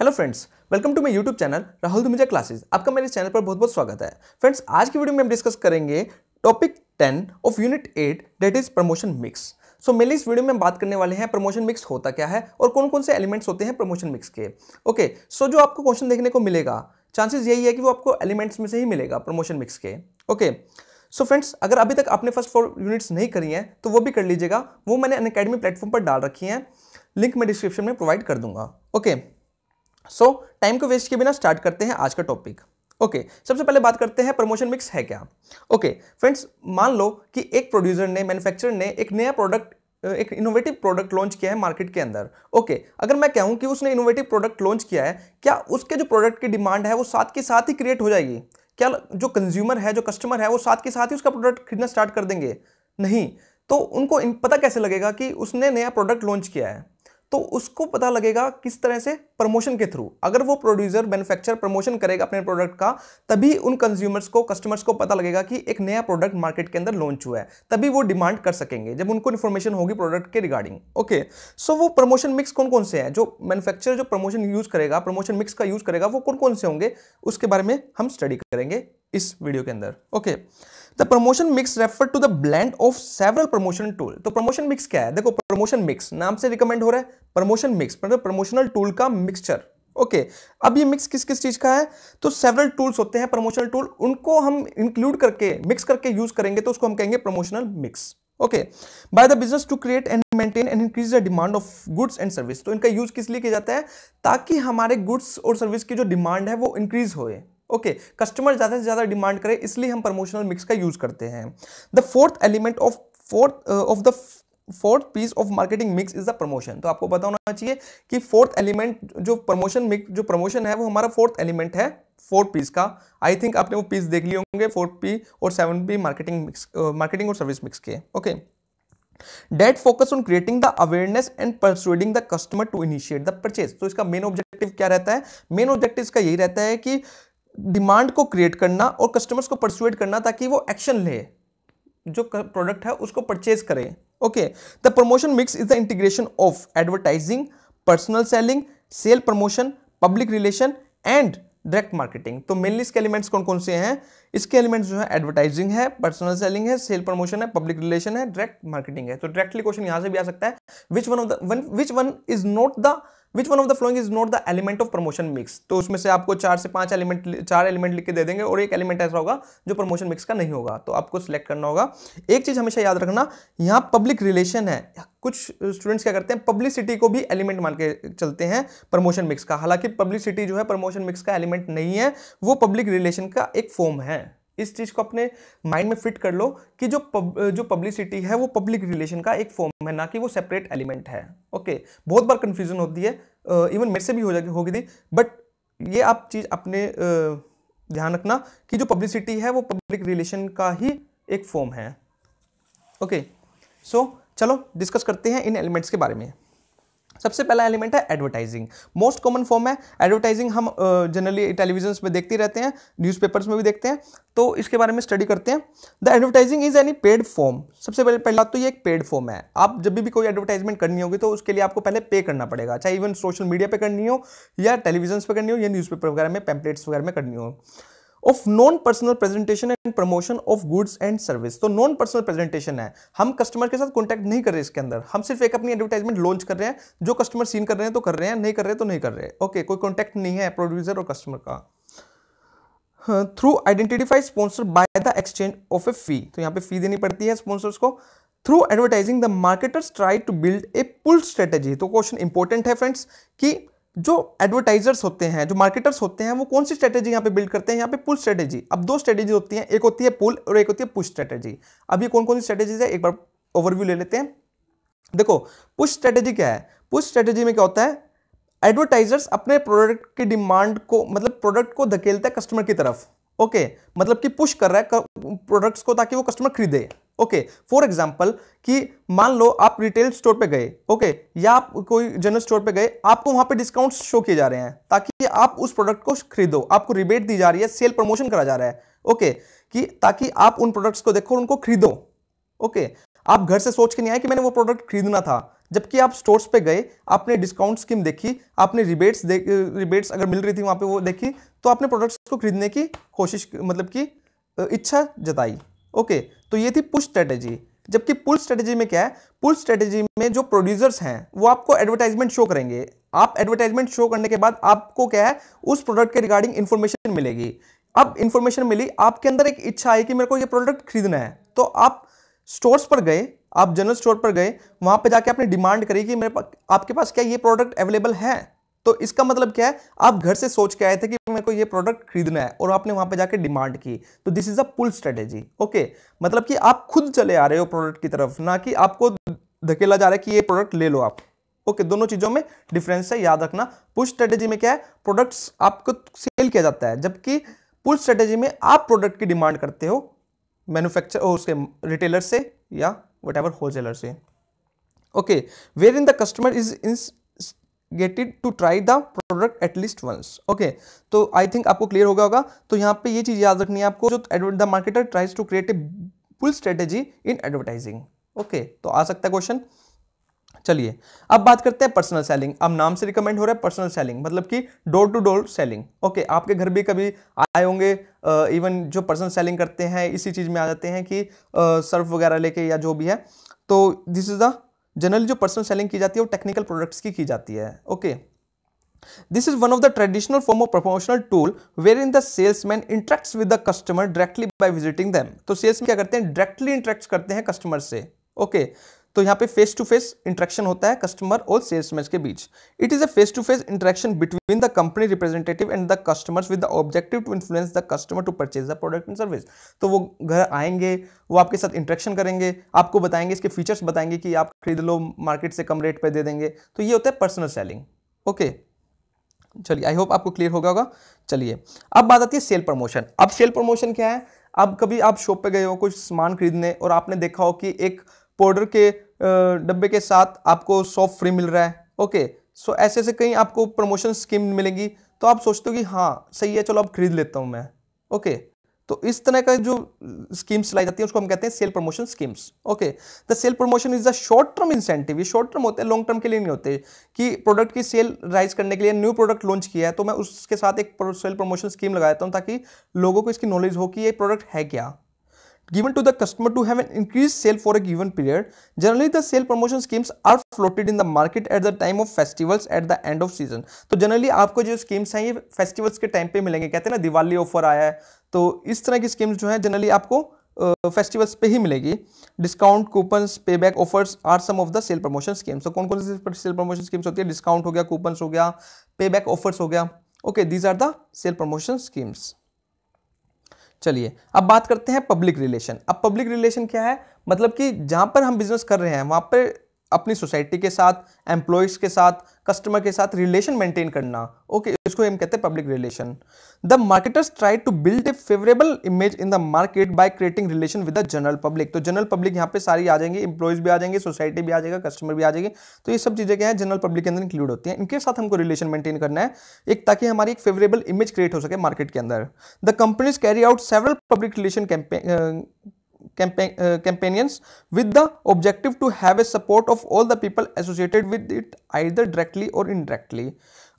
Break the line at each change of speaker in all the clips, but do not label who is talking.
Hello friends welcome to my YouTube channel Rahul Dhumija classes आपका मेरे channel पर बहुत बहुत स्वागत है फ्रेंड्स आज की वीडियो में हम डिस्कस करेंगे topic ten of unit eight that is promotion mix so मेरे इस वीडियो में हम बात करने वाले हैं प्रमोशन मिक्स होता क्या है और कौन कौन से एलिमेंट्स होते हैं प्रमोशन मिक्स के ओके okay, सो so जो आपको क्वेश्चन देखने को मिलेगा चांसेस यही है कि वो आपको एलिमेंट्स में से ही मिलेगा प्रमोशन मिक्स के okay okay. So so friends अगर अभी तक आपने फर्स्ट फोर यूनिट्स नहीं करी हैं तो वो भी कर लीजिएगा वो मैंने अन प्लेटफॉर्म पर डाल रखी हैं लिंक मैं डिस्क्रिप्शन में प्रोवाइड कर दूंगा ओके okay. सो टाइम को वेस्ट किए बिना स्टार्ट करते हैं आज का टॉपिक ओके okay, सबसे पहले बात करते हैं प्रमोशन मिक्स है क्या ओके फ्रेंड्स मान लो कि एक प्रोड्यूसर ने मैन्युफैक्चरर ने एक नया प्रोडक्ट एक इनोवेटिव प्रोडक्ट लॉन्च किया है मार्केट के अंदर ओके okay, अगर मैं कहूँ कि उसने इनोवेटिव प्रोडक्ट लॉन्च किया है क्या उसके जो प्रोडक्ट की डिमांड है वो साथ के साथ ही क्रिएट हो जाएगी क्या जो कंज्यूमर है जो कस्टमर है वो साथ के साथ ही उसका प्रोडक्ट खरीदना स्टार्ट कर देंगे नहीं तो उनको पता कैसे लगेगा कि उसने नया प्रोडक्ट लॉन्च किया है तो उसको पता लगेगा किस तरह से प्रमोशन के थ्रू अगर वो प्रोड्यूसर मैन्युफैक्चर प्रमोशन करेगा अपने प्रोडक्ट का तभी उन कंज्यूमर्स को कस्टमर्स को पता लगेगा कि एक नया प्रोडक्ट मार्केट के अंदर लॉन्च हुआ है तभी वो डिमांड कर सकेंगे जब उनको इन्फॉर्मेशन होगी प्रोडक्ट के रिगार्डिंग ओके सो वो प्रमोशन मिक्स कौन कौन से हैं जो मैनुफैक्चर जो प्रमोशन यूज़ करेगा प्रमोशन मिक्स का यूज़ करेगा वो कौन कौन से होंगे उसके बारे में हम स्टडी करेंगे इस वीडियो के अंदर okay okay. The promotion mix refer to the blend of several promotion tool तो प्रमोशन मिक्स क्या है देखो प्रमोशन मिक्स नाम से रिकमेंड हो रहा है प्रमोशन मिक्स मतलब प्रमोशनल टूल का मिक्सचर ओके okay, अब ये मिक्स किस किस चीज़ का है तो सेवरल टूल्स होते हैं प्रमोशनल टूल उनको हम इंक्लूड करके मिक्स करके यूज करेंगे तो उसको हम कहेंगे promotional mix okay by the business to create and maintain and increase the demand of goods and service तो इनका यूज किस लिए किया जाता है ताकि हमारे गुड्स और सर्विस की जो डिमांड है वो इंक्रीज होए ओके कस्टमर ज़्यादा से ज़्यादा डिमांड करे इसलिए हम प्रमोशनल मिक्स का यूज़ करते हैं the fourth element of fourth of the fourth P's of marketing mix is the promotion तो आपको बताना चाहिए कि फोर्थ एलिमेंट जो प्रमोशन मिक्स जो प्रमोशन है वो हमारा फोर्थ एलिमेंट है फोर्थ पीस का आई थिंक आपने वो पीस देख लिए होंगे फोर्थ पी और seven P marketing mix marketing और सर्विस मिक्स के okay that focus on creating the awareness and persuading the customer to initiate the purchase तो इसका मेन ऑब्जेक्टिव क्या रहता है मेन ऑब्जेक्टिव इसका यही रहता है कि डिमांड को क्रिएट करना और कस्टमर्स को परसुएट करना ताकि वो एक्शन ले जो प्रोडक्ट है उसको परचेज करें okay the promotion mix is the integration of advertising personal selling sale promotion public relation and direct marketing तो मेनली इसके एलिमेंट्स कौन कौन से हैं इसके एलिमेंट्स जो है एडवर्टाइजिंग है पर्सनल सेलिंग है सेल प्रमोशन है पब्लिक रिलेशन है डायरेक्ट मार्केटिंग है तो डायरेक्टली क्वेश्चन यहां से भी आ सकता है which one of the which one is not the which one of the following is not the element of promotion mix तो उसमें से आपको चार से पांच एलिमेंट चार एलिमेंट लिख के दे देंगे और एक एलिमेंट ऐसा होगा जो प्रमोशन मिक्स का नहीं होगा तो आपको सिलेक्ट करना होगा एक चीज हमेशा याद रखना यहाँ पब्लिक रिलेशन है कुछ स्टूडेंट्स क्या करते हैं पब्लिसिटी को भी एलिमेंट मान के चलते हैं प्रमोशन मिक्स का हालांकि पब्लिसिटी जो है प्रमोशन मिक्स का एलिमेंट नहीं है वो पब्लिक रिलेशन का एक फॉर्म है इस चीज़ को अपने माइंड में फिट कर लो कि जो पब, जो पब्लिसिटी है वो पब्लिक रिलेशन का एक फॉर्म है ना कि वो सेपरेट एलिमेंट है ओके बहुत बार कन्फ्यूजन होती है इवन मेरे से भी हो जाएगी होगी थी बट ये आप चीज़ अपने ध्यान रखना कि जो पब्लिसिटी है वो पब्लिक रिलेशन का ही एक फॉर्म है ओके सो so, चलो डिस्कस करते हैं इन एलिमेंट्स के बारे में सबसे पहला एलिमेंट है एडवर्टाइजिंग मोस्ट कॉमन फॉर्म है एडवर्टाइजिंग हम जनरली टेलीविजन में देखते रहते हैं न्यूज़पेपर्स में भी देखते हैं तो इसके बारे में स्टडी करते हैं the advertising is any paid form सबसे पहले पहला तो ये एक पेड फॉर्म है आप जब भी कोई एडवर्टाइजमेंट करनी होगी तो उसके लिए आपको पहले पे करना पड़ेगा चाहे इवन सोशल मीडिया पर करनी हो या टेलीविजन पर करनी हो या न्यूज़ वगैरह में पैम्पलेट्स वगैरह में करनी हो of non personal presentation and promotion of goods and service तो नॉन पर्सनल प्रेजेंटेशन है हम कस्टमर के साथ कॉन्टैक्ट नहीं कर रहे इसके अंदर हम सिर्फ एक अपनी एडवर्टाइजमेंट लॉन्च कर रहे हैं जो कस्टमर सीन कर रहे हैं तो कर रहे हैं नहीं कर रहे तो नहीं कर रहे ओके okay, कोई कॉन्टैक्ट नहीं है प्रोड्यूसर और कस्टमर का through identify sponsor by the exchange of a fee तो यहाँ पे फी देनी पड़ती है स्पॉन्सर्स को through advertising the marketers try to build a pull strategy तो क्वेश्चन इंपॉर्टेंट है फ्रेंड्स कि जो एडवर्टाइजर्स होते हैं जो मार्केटर्स होते हैं वो कौन सी स्ट्रेटेजी यहाँ पे बिल्ड करते हैं यहाँ पे पुल स्ट्रेटेजी अब दो स्ट्रेटेजी होती हैं एक होती है पुल और एक होती है पुश स्ट्रेटेजी अब ये कौन कौन सी स्ट्रेटेजीज है एक बार ओवरव्यू ले लेते हैं देखो पुश स्ट्रेटेजी क्या है पुश स्ट्रेटेजी में क्या होता है एडवर्टाइजर्स अपने प्रोडक्ट की डिमांड को मतलब प्रोडक्ट को धकेलता है कस्टमर की तरफ ओके मतलब कि पुश कर रहा है प्रोडक्ट्स को ताकि वो कस्टमर खरीदे ओके फॉर एग्जाम्पल कि मान लो आप रिटेल स्टोर पे गए ओके okay, या आप कोई जनरल स्टोर पे गए आपको वहां पे डिस्काउंट शो किए जा रहे हैं ताकि आप उस प्रोडक्ट को खरीदो आपको रिबेट दी जा रही है सेल प्रमोशन करा जा रहा है ओके okay, कि ताकि आप उन प्रोडक्ट्स को देखो और उनको खरीदो ओके okay, आप घर से सोच के नहीं आए कि मैंने वो प्रोडक्ट खरीदना था जबकि आप स्टोर्स पे गए आपने डिस्काउंट स्कीम देखी आपने रिबेट्स देख रिबेट्स अगर मिल रही थी वहाँ पे वो देखी तो आपने प्रोडक्ट्स को खरीदने की कोशिश मतलब की इच्छा जताई ओके तो ये थी पुश स्ट्रेटेजी जबकि पुल स्ट्रेटेजी में क्या है पुल स्ट्रेटेजी में जो प्रोड्यूसर्स हैं वो आपको एडवर्टाइजमेंट शो करेंगे आप एडवर्टाइजमेंट शो करने के बाद आपको क्या है उस प्रोडक्ट के रिगार्डिंग इन्फॉर्मेशन मिलेगी अब इन्फॉर्मेशन मिली आपके अंदर एक इच्छा आई कि मेरे को ये प्रोडक्ट खरीदना है तो आप स्टोर्स पर गए आप जनरल स्टोर पर गए वहाँ पर जाके आपने डिमांड करी कि मेरे पास आपके पास क्या ये प्रोडक्ट अवेलेबल है तो इसका मतलब क्या है आप घर से सोच के आए थे कि मेरे को ये प्रोडक्ट खरीदना है और आपने वहां पे जाके डिमांड की तो this is a pull strategy okay मतलब कि आप खुद चले आ रहे हो प्रोडक्ट की तरफ ना कि आपको धकेला जा रहा है कि ये प्रोडक्ट ले लो आप ओके okay, दोनों चीज़ों में डिफरेंस है याद रखना पुल स्ट्रेटेजी में क्या है प्रोडक्ट्स आपको सेल किया जाता है जबकि पुल स्ट्रेटेजी में आप प्रोडक्ट की डिमांड करते हो मैन्युफैक्चर उसके रिटेलर से या वट एवर होलसेलर से okay wherein the customer is get it to try the product at least once okay तो आई थिंक आपको क्लियर हो गया होगा तो यहाँ पे ये चीज़ याद रखनी है आपको जो the marketer tries to create a full strategy in advertising okay तो आ सकता है क्वेश्चन चलिए अब बात करते हैं पर्सनल सेलिंग अब नाम से रिकमेंड हो रहा है पर्सनल सेलिंग मतलब कि door to door selling okay आपके घर भी कभी आए होंगे इवन जो पर्सनल सेलिंग करते हैं इसी चीज़ में आ जाते हैं कि सर्फ वगैरह लेके या जो भी है तो दिस इज़ द जनरली जो पर्सनल सेलिंग की जाती है वो टेक्निकल प्रोडक्ट्स की की जाती है okay this is one of the traditional form of promotional tool wherein the salesman interact with the customer directly by visiting them तो सेल्स क्या करते हैं डायरेक्टली इंटरेक्ट करते हैं कस्टमर से ओके okay. तो यहाँ पे फेस टू फेस इंट्रैक्शन होता है कस्टमर और सेल्समैन के बीच it is a face to face interaction between the company representative and the customers with the objective to influence the customer to purchase the product and service तो वो घर आएंगे वो आपके साथ इंट्रैक्शन करेंगे आपको बताएंगे इसके फीचर्स बताएंगे कि आप खरीद लो मार्केट से कम रेट पर दे देंगे तो ये होता है पर्सनल सेलिंग ओके चलिए आई होप आपको क्लियर होगा होगा चलिए अब बात आती है सेल प्रमोशन अब सेल प्रमोशन क्या है अब कभी आप शॉप पे गए हो कुछ सामान खरीदने और आपने देखा हो कि एक पाउडर के डब्बे के साथ आपको सॉप फ्री मिल रहा है ओके सो ऐसे ऐसे कहीं आपको प्रमोशन स्कीम मिलेंगी तो आप सोचते हो कि हाँ सही है चलो अब खरीद लेता हूँ मैं ओके तो इस तरह का जो स्कीम्स चलाई जाती है उसको हम कहते हैं sale promotion schemes okay the sale promotion is the short term incentive ये शॉर्ट टर्म होते हैं लॉन्ग टर्म के लिए नहीं होते कि प्रोडक्ट की सेल राइज करने के लिए न्यू प्रोडक्ट लॉन्च किया है तो मैं उसके साथ एक सेल प्रमोशन स्कीम लगा देता हूँ ताकि लोगों को इसकी नॉलेज हो कि ये प्रोडक्ट है क्या given to the customer to have an increased sale for a given period. Generally, the sale promotion schemes are floated in the market at the time of festivals at the end of season. तो generally आपको जो schemes हैं ये festivals के time पे मिलेंगे कहते हैं ना दिवाली ऑफर आया है तो इस तरह की स्कीम्स जो है जनरली आपको फेस्टिवल्स uh, पे ही मिलेगी डिस्काउंट कूपन्स पे back offers are some of the sale promotion schemes तो कौन कौन सी सेल प्रमोशन स्कीम्स होती है डिस्काउंट हो गया कूपन्स हो गया पे बैक ऑफर्स हो गया okay these are the sale promotion schemes चलिए अब बात करते हैं पब्लिक रिलेशन अब पब्लिक रिलेशन क्या है मतलब कि जहाँ पर हम बिजनेस कर रहे हैं वहाँ पर अपनी सोसाइटी के साथ एम्प्लॉयज़ के साथ कस्टमर के साथ रिलेशन मेंटेन करना ओके okay, इसको हम कहते हैं public relation the marketers try to build a favourable image in the market by creating relation with the general public तो जनरल पब्लिक यहाँ पे सारी आ जाएंगे इंप्लॉयज भी आ जाएंगे सोसाइटी भी आ जाएगा कस्टमर भी आ जाएगी तो ये सब चीज़ें क्या है जनरल पब्लिक के अंदर इंक्लूड होती हैं इनके साथ हमको रिलेशन मेंटेन करना है एक ताकि हमारी एक फेवरेबल इमेज क्रिएट हो सके मार्केट के अंदर the companies carry out several public relation campaign Uh, companions with the objective to have a support of all the people associated with it either directly और indirectly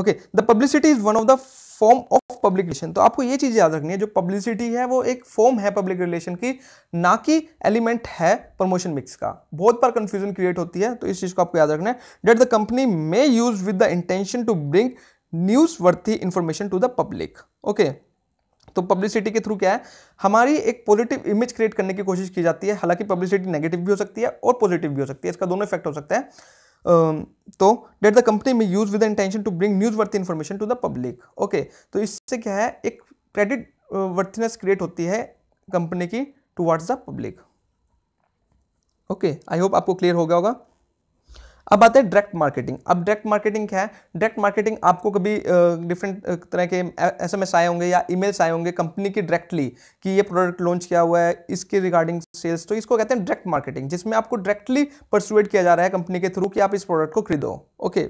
okay the publicity is one of the form of public relation तो आपको ये चीज़ याद रखनी है जो publicity है वो एक फॉर्म है पब्लिक रिलेशन की ना कि एलिमेंट है प्रमोशन मिक्स का बहुत बार कंफ्यूजन क्रिएट होती है तो इस चीज़ को आपको याद रखना है that the company may use with the intention to bring newsworthy information to the public okay तो पब्लिसिटी के थ्रू क्या है हमारी एक पॉजिटिव इमेज क्रिएट करने की कोशिश की जाती है हालांकि पब्लिसिटी नेगेटिव भी हो सकती है और पॉजिटिव भी हो सकती है इसका दोनों इफेक्ट हो सकता है तो that the company may use with intention to bring news worth information to the public okay तो इससे क्या है एक क्रेडिट वर्थनेस क्रिएट होती है कंपनी की towards the public okay I hope आपको क्लियर हो गया होगा अब आते हैं डायरेक्ट मार्केटिंग अब डायरेक्ट मार्केटिंग क्या है डायरेक्ट मार्केटिंग आपको कभी डिफरेंट तरह के एसएमएस आए होंगे या ईमेल्स आए होंगे कंपनी की डायरेक्टली कि ये प्रोडक्ट लॉन्च किया हुआ है इसके रिगार्डिंग सेल्स तो इसको कहते हैं डायरेक्ट मार्केटिंग जिसमें आपको डायरेक्टली परसुएट किया जा रहा है कंपनी के थ्रू कि आप इस प्रोडक्ट को खरीदो okay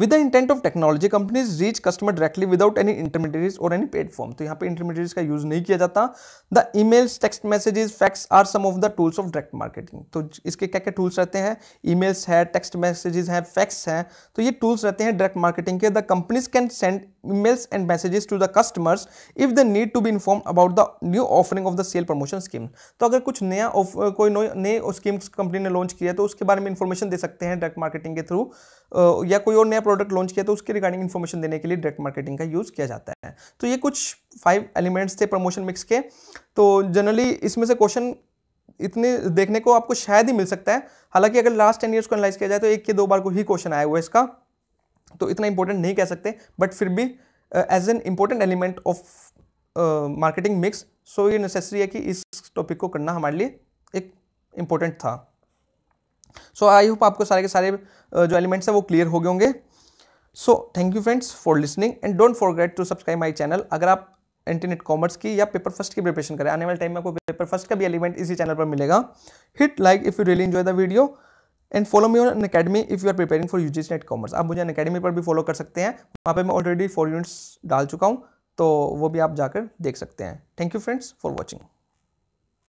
with the intent of technology companies reach customer directly without any intermediate और एनी पेड फॉर्म तो यहाँ पे इंटरमीडिएट्स का यूज नहीं किया जाता the emails text messages fax are some of the tools of direct marketing तो इसके क्या क्या टूल्स रहते हैं ईमेल्स है टेक्स्ट मैसेजेस हैं फैक्स हैं तो ये टूल्स रहते हैं डायरेक्ट मार्केटिंग के the companies can send mails and messages to the customers if the need to be inform about the new offering of the sale promotion scheme तो अगर कुछ नया ऑफ कोई नई स्कीम कंपनी ने लॉन्च किया है तो उसके बारे में इंफॉर्मेशन दे सकते हैं डायरेक्ट मार्केटिंग के थ्रू या कोई और नया प्रोडक्ट लॉन्च किया तो उसके रिगार्डिंग इन्फॉर्मेशन देने के लिए डायरेक्ट मार्केटिंग का यूज़ किया जाता है तो ये कुछ फाइव एलिमेंट्स थे प्रमोशन मिक्स के तो जनरली इसमें से क्वेश्चन इतने देखने को आपको शायद ही मिल सकता है हालांकि अगर लास्ट टेन ईयर्स को एनालाइज किया जाए तो एक के दो बार को ही क्वेश्चन आया हुआ है इसका तो इतना इंपॉर्टेंट नहीं कह सकते बट फिर भी as an important element of marketing mix so ये नेसेसरी है कि इस टॉपिक को करना हमारे लिए एक इंपॉर्टेंट था सो आई होप आपको सारे के सारे uh, जो एलिमेंट्स हैं वो क्लियर हो गए होंगे so thank you friends for listening and don't forget to subscribe my channel अगर आप इंटरनेट कॉमर्स की या पेपर फर्स्ट की प्रिपरेशन करें आने वाले टाइम में आपको पेपर फर्स्ट का भी एलिमेंट इसी चैनल पर मिलेगा hit like if you really enjoy the video and follow me on academy if you are preparing for UGC NET commerce आप मुझे अकेडमी पर भी फॉलो कर सकते हैं वहाँ पर मैं ऑलरेडी फोर यूनिट्स डाल चुका हूँ तो वो भी आप जाकर देख सकते हैं thank you friends for watching